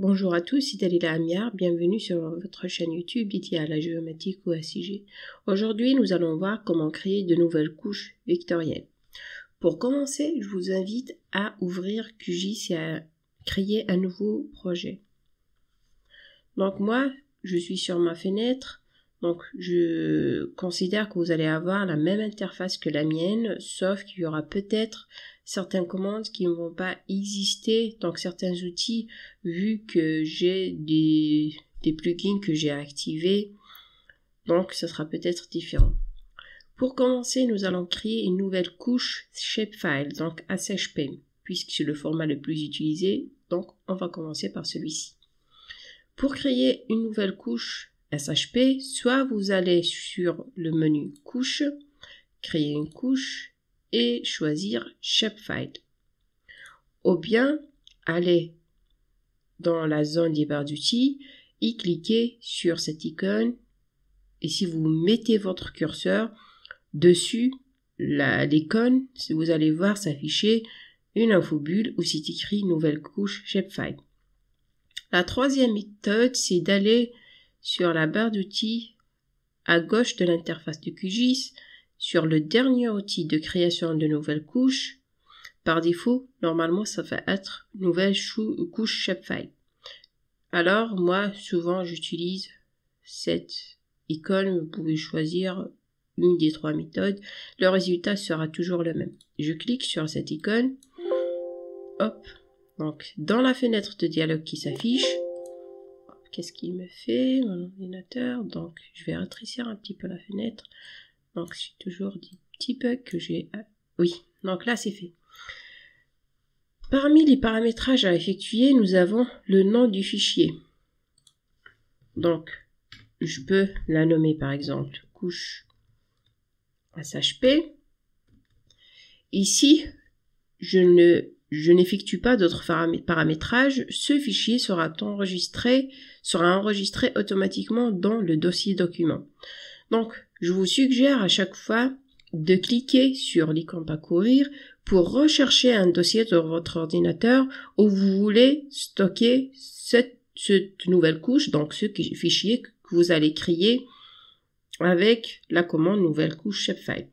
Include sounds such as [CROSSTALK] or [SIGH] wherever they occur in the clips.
Bonjour à tous, c'est Dalila Amiar, bienvenue sur votre chaîne YouTube dédiée à la géomatique ou à Aujourd'hui, nous allons voir comment créer de nouvelles couches vectorielles. Pour commencer, je vous invite à ouvrir QGIS et à créer un nouveau projet. Donc moi, je suis sur ma fenêtre, donc je considère que vous allez avoir la même interface que la mienne, sauf qu'il y aura peut-être certaines commandes qui ne vont pas exister, donc certains outils, vu que j'ai des, plugins que j'ai activés, donc ce sera peut-être différent. Pour commencer, nous allons créer une nouvelle couche shapefile, donc SHP, puisque c'est le format le plus utilisé, donc on va commencer par celui-ci. Pour créer une nouvelle couche SHP, soit vous allez sur le menu couche, créer une couche, et choisir Shapefile Ou bien aller dans la zone des barres d'outils et cliquer sur cette icône. Et si vous mettez votre curseur dessus l'icône, vous allez voir s'afficher une infobulle où c'est écrit nouvelle couche Shapefile. La troisième méthode, c'est d'aller sur la barre d'outils à gauche de l'interface de QGIS sur le dernier outil de création de nouvelles couches, par défaut, normalement, ça va être nouvelle couche Shapefile. Alors, moi, souvent, j'utilise cette icône. Vous pouvez choisir une des trois méthodes. Le résultat sera toujours le même. Je clique sur cette icône. Hop. Donc, dans la fenêtre de dialogue qui s'affiche, qu'est-ce qu'il me fait mon ordinateur Donc, je vais rétrécir un petit peu la fenêtre. Donc c'est toujours dit petit peu que j'ai... Ah, oui, donc là c'est fait. Parmi les paramétrages à effectuer, nous avons le nom du fichier. Donc, je peux la nommer par exemple couche SHP. Ici, je ne je n'effectue pas d'autres paramétrages, ce fichier sera enregistré, sera enregistré automatiquement dans le dossier document. Donc, je vous suggère à chaque fois de cliquer sur l'icône parcourir pour rechercher un dossier sur votre ordinateur où vous voulez stocker cette, nouvelle couche, donc ce fichier que vous allez créer avec la commande nouvelle couche shapefile.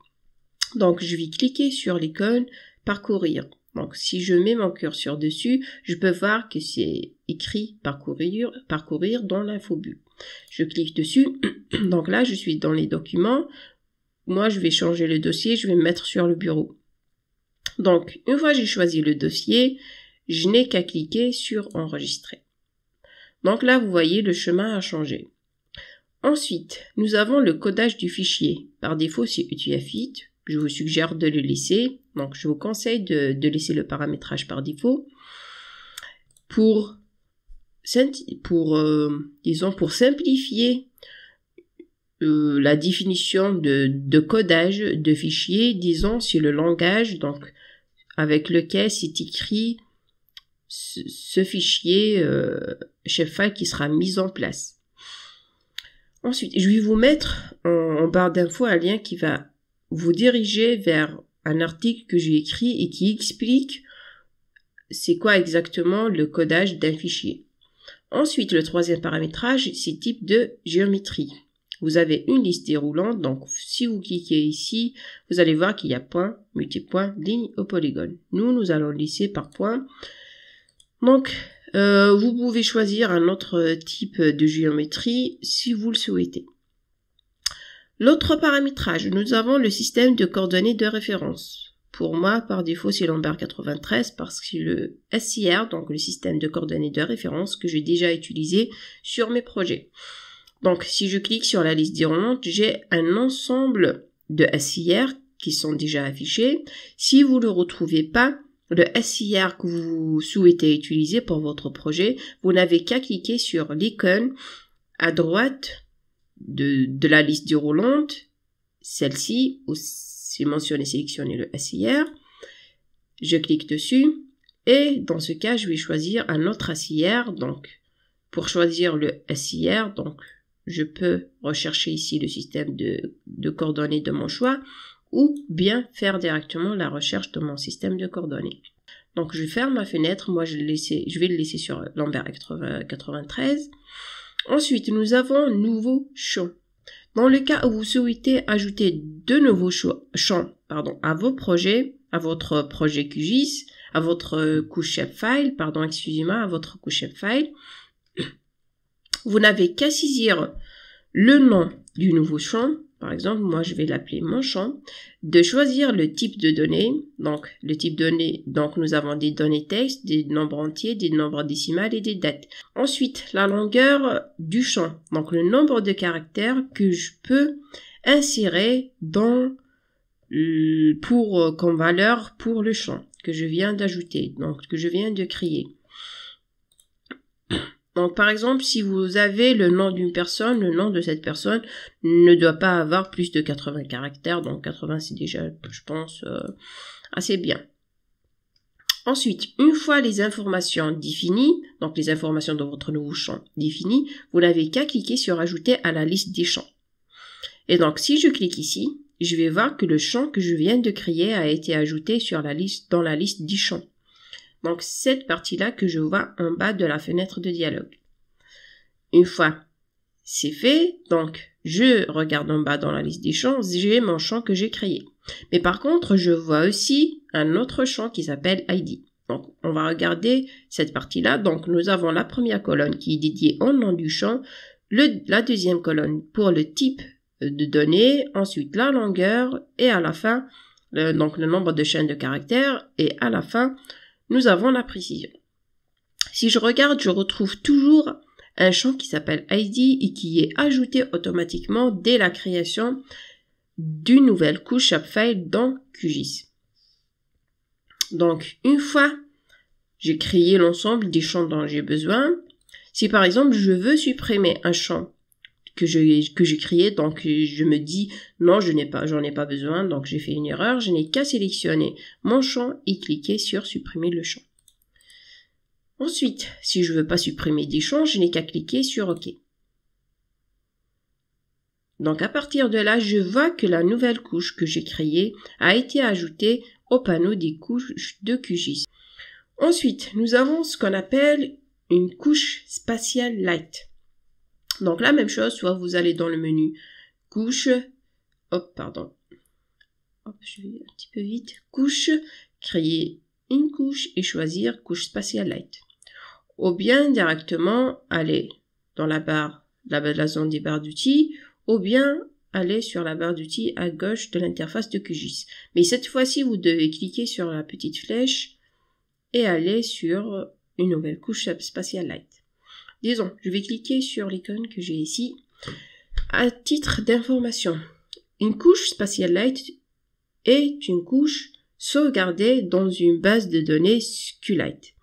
Donc je vais cliquer sur l'icône parcourir. Donc si je mets mon curseur dessus, je peux voir que c'est écrit parcourir, parcourir dans l'infobus. Je clique dessus. [CLEARS THROAT] Donc là, je suis dans les documents. Moi, je vais changer le dossier, je vais me mettre sur le bureau. Donc, une fois j'ai choisi le dossier, je n'ai qu'à cliquer sur enregistrer. Donc là, vous voyez, le chemin a changé. Ensuite, nous avons le codage du fichier. Par défaut, c'est UTF-8. Je vous suggère de le laisser. Donc, je vous conseille de, de laisser le paramétrage par défaut. Pour pour, euh, disons, pour simplifier euh, la définition de, codage de fichier, disons, c'est le langage donc, avec lequel c'est écrit ce, fichier euh, file qui sera mis en place. Ensuite, je vais vous mettre en barre d'infos un lien qui va vous diriger vers un article que j'ai écrit et qui explique c'est quoi exactement le codage d'un fichier. Ensuite, le troisième paramétrage, c'est type de géométrie. Vous avez une liste déroulante, donc si vous cliquez ici, vous allez voir qu'il y a point, multipoint, ligne au polygone. Nous, nous allons lisser par point. Donc, euh, vous pouvez choisir un autre type de géométrie si vous le souhaitez. L'autre paramétrage, nous avons le système de coordonnées de référence. Pour moi, par défaut, c'est Lambert 93 parce que le SIR, donc le système de coordonnées de référence que j'ai déjà utilisé sur mes projets. Donc, si je clique sur la liste déroulante, j'ai un ensemble de SIR qui sont déjà affichés. Si vous ne retrouvez pas le SIR que vous souhaitez utiliser pour votre projet, vous n'avez qu'à cliquer sur l'icône à droite de, la liste déroulante, celle-ci aussi mentionné sélectionner le SIR. Je clique dessus et dans ce cas, je vais choisir un autre SIR. Donc, pour choisir le SIR, donc, je peux rechercher ici le système de, coordonnées de mon choix ou bien faire directement la recherche de mon système de coordonnées. Donc je ferme ma fenêtre, moi je, laisser, je vais le laisser sur Lambert 93. Ensuite, nous avons nouveau champ. Dans le cas où vous souhaitez ajouter de nouveaux champs pardon, à vos projets, à votre projet QGIS, à votre euh, couche file, pardon, excusez-moi, à votre couche file, vous n'avez qu'à saisir le nom du nouveau champ par exemple, moi je vais l'appeler mon champ, de choisir le type de données. Donc le type de données, donc nous avons des données texte, des nombres entiers, des nombres décimales et des dates. Ensuite, la longueur du champ, donc le nombre de caractères que je peux insérer euh, pour euh, comme valeur pour le champ que je viens d'ajouter, donc que je viens de créer. Donc, par exemple, si vous avez le nom d'une personne, le nom de cette personne ne doit pas avoir plus de 80 caractères. Donc, 80, c'est déjà, je pense, euh, assez bien. Ensuite, une fois les informations définies, donc les informations de votre nouveau champ définies, vous n'avez qu'à cliquer sur Ajouter à la liste des champs. Et donc, si je clique ici, je vais voir que le champ que je viens de créer a été ajouté sur la liste, dans la liste des champs. Donc cette partie-là que je vois en bas de la fenêtre de dialogue. Une fois c'est fait, donc je regarde en bas dans la liste des champs, j'ai mon champ que j'ai créé. Mais par contre, je vois aussi un autre champ qui s'appelle ID. Donc, on va regarder cette partie-là. Donc, nous avons la première colonne qui est dédiée au nom du champ, le, la deuxième colonne pour le type euh, de données, ensuite la longueur et à la fin, donc le nombre de chaînes de caractères et à la fin, nous avons la précision. Si je regarde, je retrouve toujours un champ qui s'appelle ID et qui est ajouté automatiquement dès la création d'une nouvelle couche Shapefile dans QGIS. Donc, une fois j'ai créé l'ensemble des champs dont j'ai besoin, si par exemple je veux supprimer un champ que j'ai que Donc euh, je me dis non, je n'ai pas, j'en ai pas besoin. Donc j'ai fait une erreur. Je n'ai qu'à sélectionner mon champ et cliquer sur supprimer le champ. Ensuite, si je veux pas supprimer des champs, je n'ai qu'à cliquer sur OK. Donc à partir de là, je vois que la nouvelle couche que j'ai créée a été ajoutée au panneau des couches de QGIS. Ensuite, nous avons ce qu'on appelle une couche spatiale light. Donc la même chose, soit vous allez dans le menu couche, hop, pardon, hop, je vais un petit peu vite, couche, créer une couche et choisir couche spatiale light. Ou bien directement aller dans la barre, la, la zone des barres d'outils, ou bien aller sur la barre d'outils à gauche de l'interface de QGIS. Mais cette fois-ci, vous devez cliquer sur la petite flèche et aller sur une nouvelle couche spatiale light. Disons, je vais cliquer sur l'icône que j'ai ici. À titre d'information, une couche Spatial Light est une couche sauvegardée dans une base de données SQLite.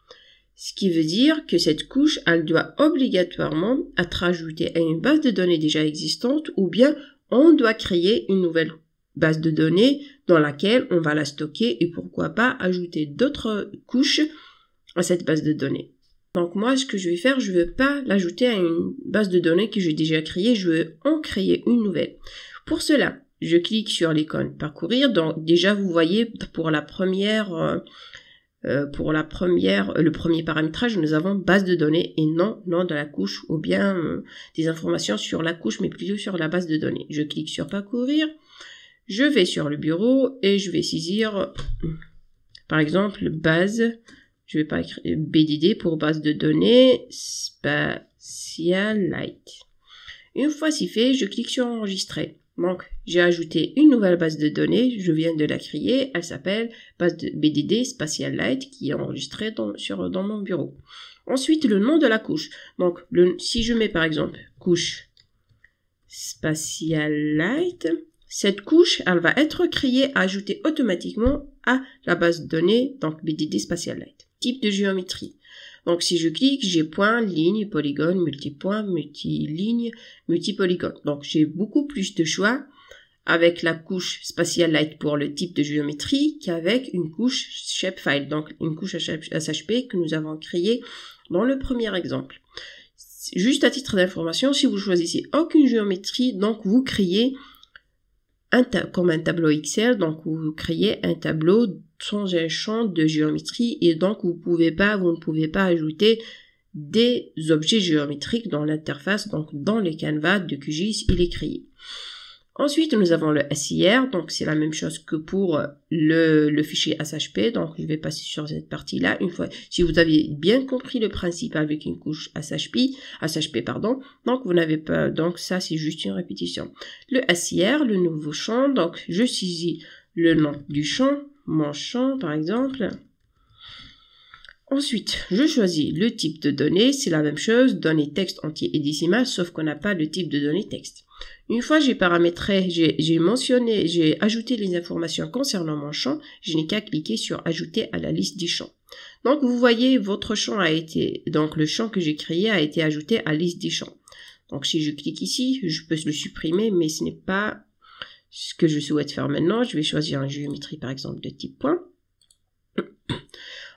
Ce qui veut dire que cette couche, elle doit obligatoirement être ajoutée à une base de données déjà existante ou bien on doit créer une nouvelle base de données dans laquelle on va la stocker et pourquoi pas ajouter d'autres couches à cette base de données. Donc moi, ce que je vais faire, je ne veux pas l'ajouter à une base de données que j'ai déjà créée, je veux en créer une nouvelle. Pour cela, je clique sur l'icône parcourir. Donc déjà, vous voyez, pour la première... Euh, euh, pour la première, le premier paramétrage, nous avons base de données et non, non de la couche ou bien euh, des informations sur la couche, mais plutôt sur la base de données. Je clique sur parcourir, je vais sur le bureau et je vais saisir, par exemple, base je vais pas écrire BDD pour base de données Light. Une fois c'est fait, je clique sur enregistrer. Donc, j'ai ajouté une nouvelle base de données, je viens de la créer, elle s'appelle base de BDD Spatialite qui est enregistrée dans, sur, dans mon bureau. Ensuite, le nom de la couche. Donc, si je mets par exemple couche Spatial Light, cette couche, elle va être créée, ajoutée automatiquement à la base de données, donc BDD Light type de géométrie. Donc si je clique, j'ai point, ligne, polygone, multipoint, multi multipolygone. Donc j'ai beaucoup plus de choix avec la couche Spatial Light pour le type de géométrie qu'avec une couche Shapefile, donc une couche SHP que nous avons créée dans le premier exemple. Juste à titre d'information, si vous choisissez aucune géométrie, donc vous créez comme un tableau Excel, donc vous créez un tableau sans un champ de géométrie et donc vous pouvez pas, vous ne pouvez pas ajouter des objets géométriques dans l'interface, donc dans les canvases de QGIS, il est créé. Ensuite, nous avons le SIR, donc c'est la même chose que pour euh, le, fichier SHP, donc je vais passer sur cette partie-là. Une fois, si vous avez bien compris le principe avec une couche SHP, SHP pardon, donc vous n'avez pas, donc ça c'est juste une répétition. Le SIR, le nouveau champ, donc je saisis le nom du champ, mon champ par exemple. Ensuite, je choisis le type de données, c'est la même chose, données texte entier et décimal, sauf qu'on n'a pas le type de données texte. Une fois j'ai paramétré, j'ai mentionné, j'ai ajouté les informations concernant mon champ, je n'ai qu'à cliquer sur ajouter à la liste des champs. Donc vous voyez, votre champ a été, donc le champ que j'ai créé a été ajouté à la liste des champs. Donc si je clique ici, je peux le supprimer, mais ce n'est pas ce que je souhaite faire maintenant. Je vais choisir une géométrie par exemple de type point.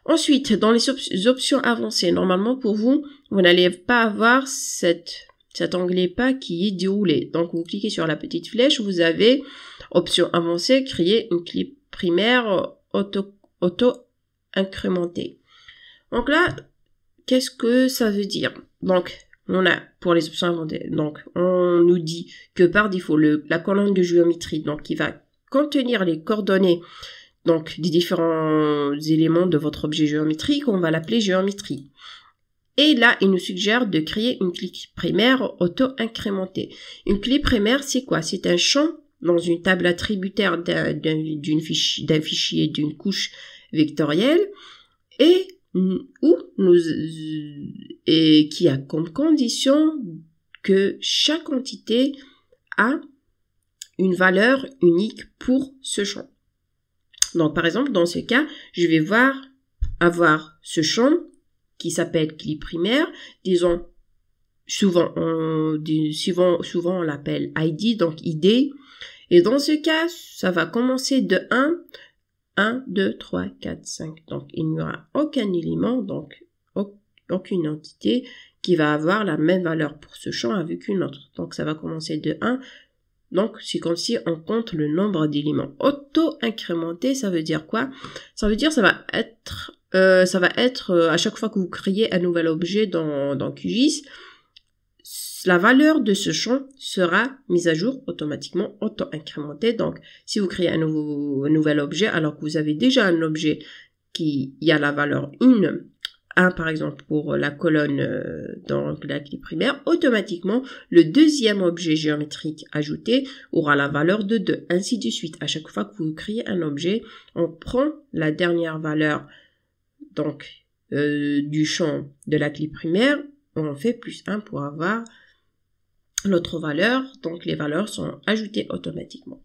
Ensuite, dans les options avancées, normalement pour vous, vous n'allez pas avoir cette cet onglet pas qui est déroulé. Donc vous cliquez sur la petite flèche, vous avez option avancée, créer une clip primaire auto-incrémentée. donc là, qu'est-ce que ça veut dire Donc on a pour les options inventées, donc on nous dit que par défaut la colonne de géométrie donc qui va contenir les coordonnées donc des différents éléments de votre objet géométrique, on va l'appeler géométrie. Et là, il nous suggère de créer une clé primaire auto-incrémentée. Une clé primaire, c'est quoi C'est un champ dans une table attributaire d'un, fichier, fichier d'une couche vectorielle et où nous euh, et qui a comme condition que chaque entité a une valeur unique pour ce champ. Donc par exemple dans ce cas, je vais voir avoir ce champ qui s'appelle clé primaire, disons souvent on, souvent, souvent on l'appelle ID, donc ID. Et dans ce cas, ça va commencer de 1, 1, 2, 3, 4, 5. Donc il n'y aura aucun élément, donc aucune entité qui va avoir la même valeur pour ce champ avec une autre. Donc ça va commencer de 1. Donc c'est comme si on compte le nombre d'éléments. Auto-incrémenté, ça veut dire quoi Ça veut dire ça va être euh, ça va être euh, à chaque fois que vous créez un nouvel objet dans, QGIS, la valeur de ce champ sera mise à jour automatiquement, auto incrémenté. Donc, si vous créez un, nouveau, nouvel objet alors que vous avez déjà un objet qui a la valeur 1, 1 par exemple pour la colonne euh, dans la clé primaire, automatiquement le deuxième objet géométrique ajouté aura la valeur de 2, ainsi de suite. À chaque fois que vous créez un objet, on prend la dernière valeur donc euh, du champ de la clé primaire, on fait plus 1 pour avoir l'autre valeur, donc les valeurs sont ajoutées automatiquement.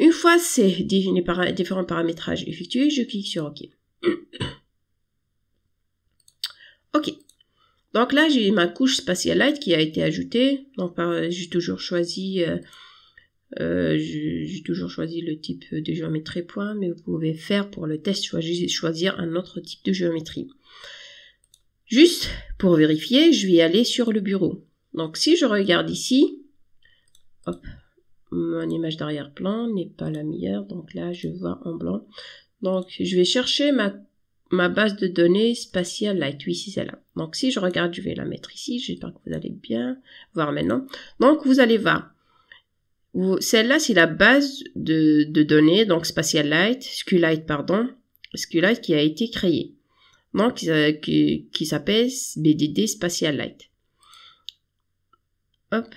Une fois ces différents paramétrages effectués, je clique sur OK. [COUGHS] OK. Donc là, j'ai ma couche Spatialite qui a été ajoutée. Donc j'ai toujours choisi euh, euh, j'ai toujours choisi le type de géométrie point, mais vous pouvez faire pour le test choisir un autre type de géométrie. Juste pour vérifier, je vais aller sur le bureau. Donc si je regarde ici, mon image d'arrière-plan n'est pas la meilleure, donc là je vois en blanc. Donc je vais chercher ma, ma base de données spatiale Light, oui c'est celle-là. Donc si je regarde, je vais la mettre ici, j'espère que vous allez bien voir maintenant. Donc vous allez voir, celle-là, c'est la base de, données, donc Spatial Light, SQLite, pardon, SQLite qui a été créée, donc euh, qui, s'appelle BDD light Hop.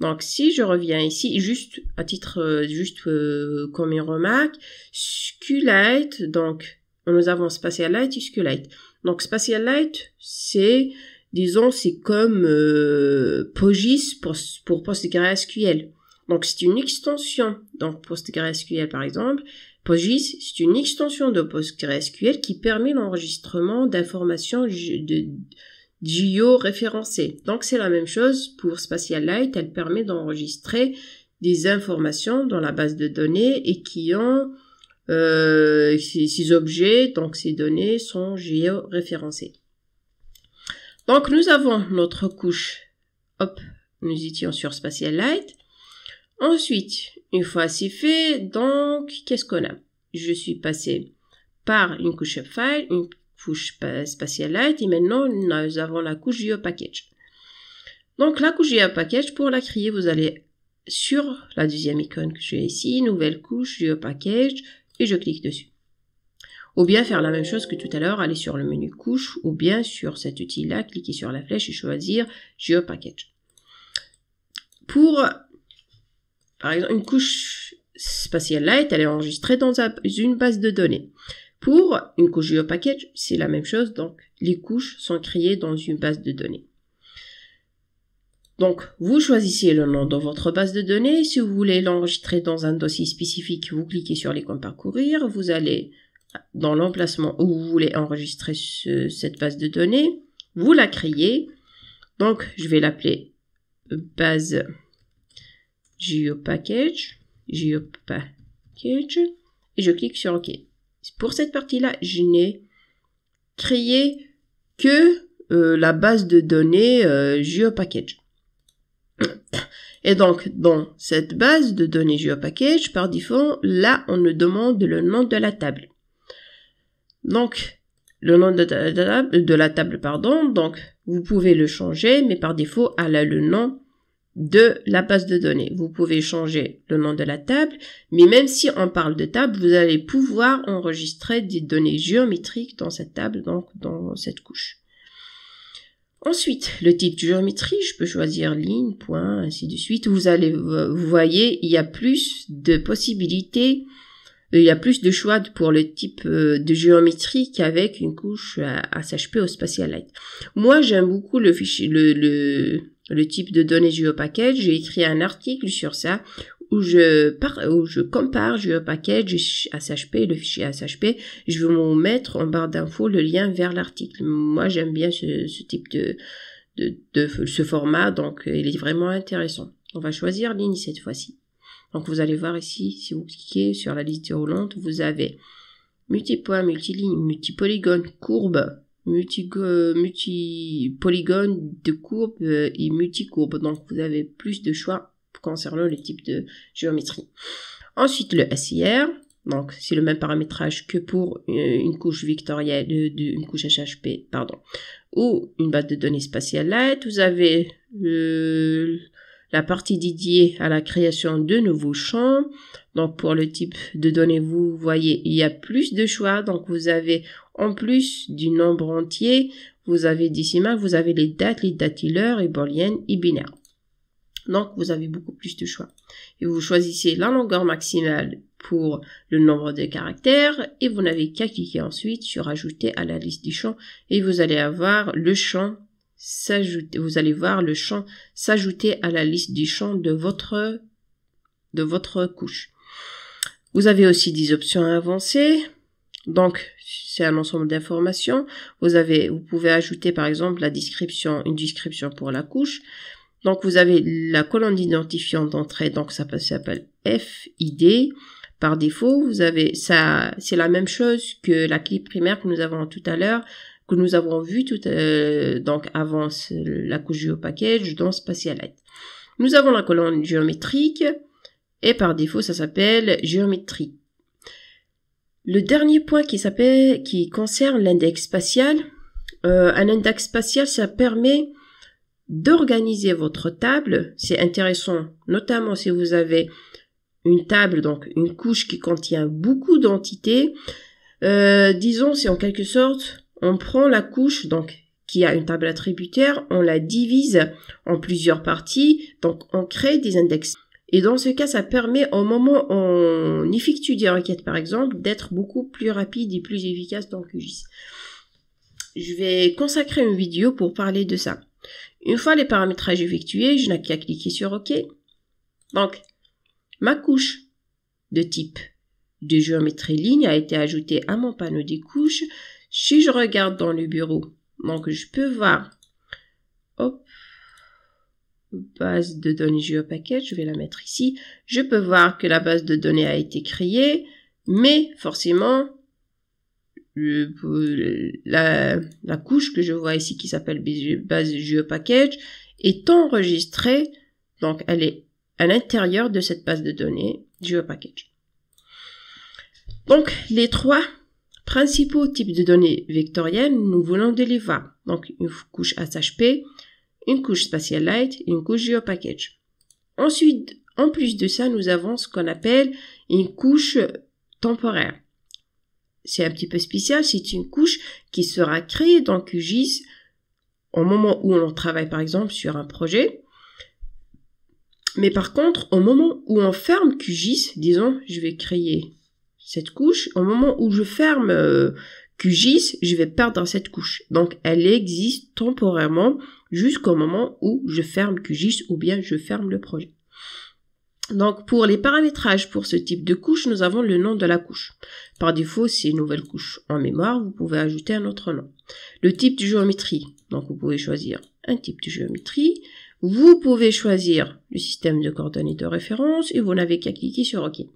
Donc si je reviens ici, juste à titre, euh, juste euh, comme une remarque, SQLite, donc nous avons Spatial Light et SQLite. Donc Spatial Light, c'est disons, c'est comme euh, Pogis pour, PostgreSQL. Donc, c'est une extension. Donc, PostgreSQL, par exemple, Pogis, c'est une extension de PostgreSQL qui permet l'enregistrement d'informations de référencées. Donc, c'est la même chose pour Spatialite. Elle permet d'enregistrer des informations dans la base de données et qui ont euh, ces, objets, donc ces données sont référencées. Donc nous avons notre couche. Hop, nous étions sur Spatial Light. Ensuite, une fois c'est fait, donc qu'est-ce qu'on a Je suis passé par une couche file, une couche Spatial Light et maintenant nous avons la couche GeoPackage. Donc la couche GeoPackage, pour la créer, vous allez sur la deuxième icône que j'ai ici, nouvelle couche GeoPackage et je clique dessus. Ou bien faire la même chose que tout à l'heure, aller sur le menu couche, ou bien sur cet outil-là, cliquer sur la flèche et choisir GeoPackage. Pour, par exemple, une couche spatiale light, elle est enregistrée dans une base de données. Pour une couche GeoPackage, c'est la même chose, donc les couches sont créées dans une base de données. Donc, vous choisissez le nom de votre base de données. Si vous voulez l'enregistrer dans un dossier spécifique, vous cliquez sur l'icône parcourir. Vous allez dans l'emplacement où vous voulez enregistrer cette base de données, vous la créez. Donc, je vais l'appeler base geopackage, geopackage, et je clique sur OK. Pour cette partie-là, je n'ai créé que euh, la base de données euh, geopackage. [COUGHS] Et donc, dans cette base de données GeoPackage, par défaut, là, on nous demande le nom de la table. Donc, le nom de, la, table, pardon, donc vous pouvez le changer, mais par défaut, elle a le nom de la base de données. Vous pouvez changer le nom de la table, mais même si on parle de table, vous allez pouvoir enregistrer des données géométriques dans cette table, donc dans cette couche. Ensuite, le type de géométrie, je peux choisir ligne, point, ainsi de suite. Vous allez, euh, vous voyez, il y a plus de possibilités il y a plus de choix pour le type euh, de géométrie qu'avec une couche SHP au Spatial Light. Moi, j'aime beaucoup le fichier, le, le, type de données GeoPackage. J'ai écrit un article sur ça où je, par, où je compare GeoPackage SHP, le fichier SHP. Je vais vous mettre en barre d'infos le lien vers l'article. Moi, j'aime bien ce, type de, de, de, ce format, donc euh, il est vraiment intéressant. On va choisir l'INI cette fois-ci. Donc vous allez voir ici, si vous cliquez sur la liste déroulante, vous avez multipoint, multiligne, multipolygone, courbe, multi, polygone de courbe et multi-courbe. Donc vous avez plus de choix concernant les types de géométrie. Ensuite le SIR, donc c'est le même paramétrage que pour euh, une couche vectorielle, euh, une couche HHP, pardon, ou une base de données spatiale light. Vous avez le la partie dédiée à la création de nouveaux champs. Donc pour le type de données, vous voyez, il y a plus de choix. Donc vous avez en plus du nombre entier, vous avez décimal, vous avez les dates, les dates et l'heure, et binaires. et binaire. Donc vous avez beaucoup plus de choix. Et vous choisissez la longueur maximale pour le nombre de caractères et vous n'avez qu'à cliquer ensuite sur ajouter à la liste des champs et vous allez avoir le champ s'ajouter, vous allez voir le champ s'ajouter à la liste du champ de votre, de votre couche. Vous avez aussi des options avancées. Donc, c'est un ensemble d'informations. Vous avez, vous pouvez ajouter par exemple la description, une description pour la couche. Donc, vous avez la colonne d'identifiant d'entrée. Donc, ça s'appelle FID. Par défaut, vous avez ça, c'est la même chose que la clé primaire que nous avons tout à l'heure que nous avons vu tout, euh, donc avant la couche package dans Spatialite. Nous avons la colonne géométrique et par défaut ça s'appelle géométrie. Le dernier point qui s'appelle, qui concerne l'index spatial, euh, un index spatial ça permet d'organiser votre table. C'est intéressant, notamment si vous avez une table, donc une couche qui contient beaucoup d'entités. Euh, disons, c'est en quelque sorte on prend la couche, donc qui a une table attributaire, on la divise en plusieurs parties, donc on crée des index. Et dans ce cas, ça permet au moment où on effectue des requêtes, par exemple, d'être beaucoup plus rapide et plus efficace dans QGIS. Je vais consacrer une vidéo pour parler de ça. Une fois les paramétrages effectués, je n'ai qu'à cliquer sur OK. Donc, ma couche de type de géométrie ligne a été ajoutée à mon panneau des couches si je regarde dans le bureau, donc je peux voir, hop, base de données GeoPackage, je vais la mettre ici. Je peux voir que la base de données a été créée, mais forcément, la, la, couche que je vois ici qui s'appelle base GeoPackage est enregistrée, donc elle est à l'intérieur de cette base de données GeoPackage. Donc, les trois principaux types de données vectorielles, nous voulons délivrer, donc une couche SHP, une couche Spatial Light une couche GeoPackage. Ensuite, en plus de ça, nous avons ce qu'on appelle une couche temporaire. C'est un petit peu spécial, c'est une couche qui sera créée dans QGIS au moment où on travaille par exemple sur un projet. Mais par contre, au moment où on ferme QGIS, disons, je vais créer cette couche, au moment où je ferme euh, QGIS, je vais perdre cette couche. Donc, elle existe temporairement jusqu'au moment où je ferme QGIS ou bien je ferme le projet. Donc, pour les paramétrages pour ce type de couche, nous avons le nom de la couche. Par défaut, c'est une nouvelle couche en mémoire, vous pouvez ajouter un autre nom. Le type de géométrie, donc vous pouvez choisir un type de géométrie. Vous pouvez choisir le système de coordonnées de référence et vous n'avez qu'à cliquer sur OK.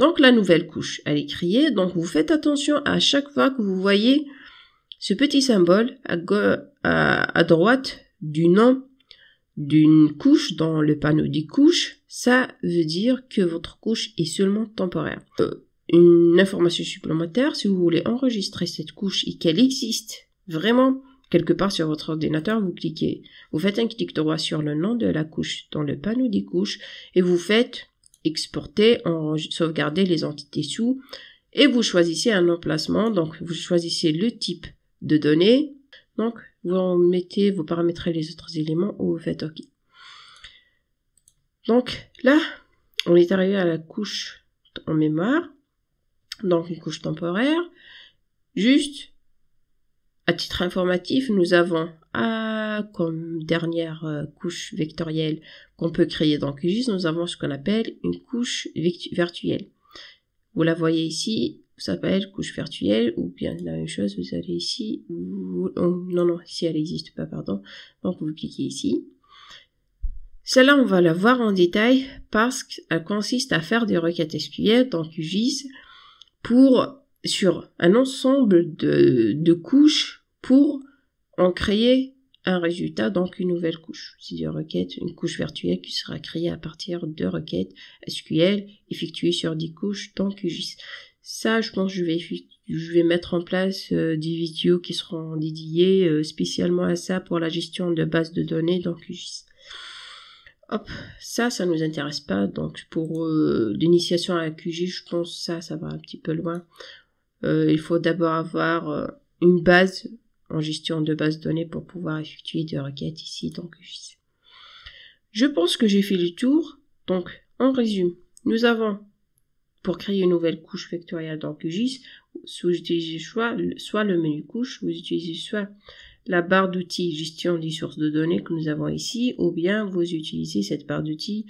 Donc la nouvelle couche, elle est créée. Donc vous faites attention à chaque fois que vous voyez ce petit symbole à, droite du nom d'une couche dans le panneau des couches. Ça veut dire que votre couche est seulement temporaire. Euh, une information supplémentaire, si vous voulez enregistrer cette couche et qu'elle existe vraiment quelque part sur votre ordinateur, vous cliquez, vous faites un clic droit sur le nom de la couche dans le panneau des couches et vous faites exporter, sauvegarder les entités sous et vous choisissez un emplacement. Donc, vous choisissez le type de données. Donc, vous en mettez, vous paramétrez les autres éléments ou vous faites OK. Donc, là, on est arrivé à la couche en mémoire. Donc, une couche temporaire. Juste, à titre informatif, nous avons comme dernière euh, couche vectorielle qu'on peut créer dans QGIS, nous avons ce qu'on appelle une couche virtuelle. Vous la voyez ici, ça s'appelle couche virtuelle, ou bien la même chose, vous allez ici, non, non, si elle n'existe pas, pardon, donc vous cliquez ici. Celle-là, on va la voir en détail parce qu'elle consiste à faire des requêtes SQL dans QGIS pour, sur un ensemble de, de couches pour on créé un résultat, donc une nouvelle couche. C'est une requête, une couche virtuelle qui sera créée à partir de requêtes SQL effectuées sur des couches dans QGIS. Ça, je pense que je vais, je vais mettre en place euh, des vidéos qui seront dédiées euh, spécialement à ça pour la gestion de bases de données dans QGIS. Hop, ça, ça ne nous intéresse pas. Donc, pour euh, l'initiation à QGIS, je pense que ça, ça va un petit peu loin. il faut d'abord avoir une base en gestion de base de données pour pouvoir effectuer des requêtes ici. dans QGIS. je pense que j'ai fait le tour. Donc, en résumé Nous avons, pour créer une nouvelle couche vectorielle dans QGIS, soit, soit le menu couche, vous utilisez soit la barre d'outils gestion des sources de données que nous avons ici, ou bien vous utilisez cette barre d'outils,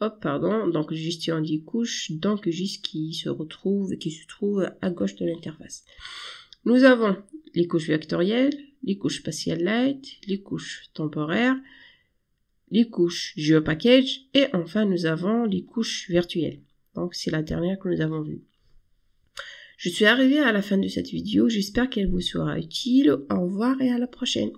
hop, pardon, donc gestion des couches dans QGIS qui se retrouve, qui se trouve à gauche de l'interface. Nous avons les couches vectorielles, les couches spatiales light, les couches temporaires, les couches GeoPackage et enfin nous avons les couches virtuelles. Donc c'est la dernière que nous avons vue. Je suis arrivée à la fin de cette vidéo, j'espère qu'elle vous sera utile. Au revoir et à la prochaine.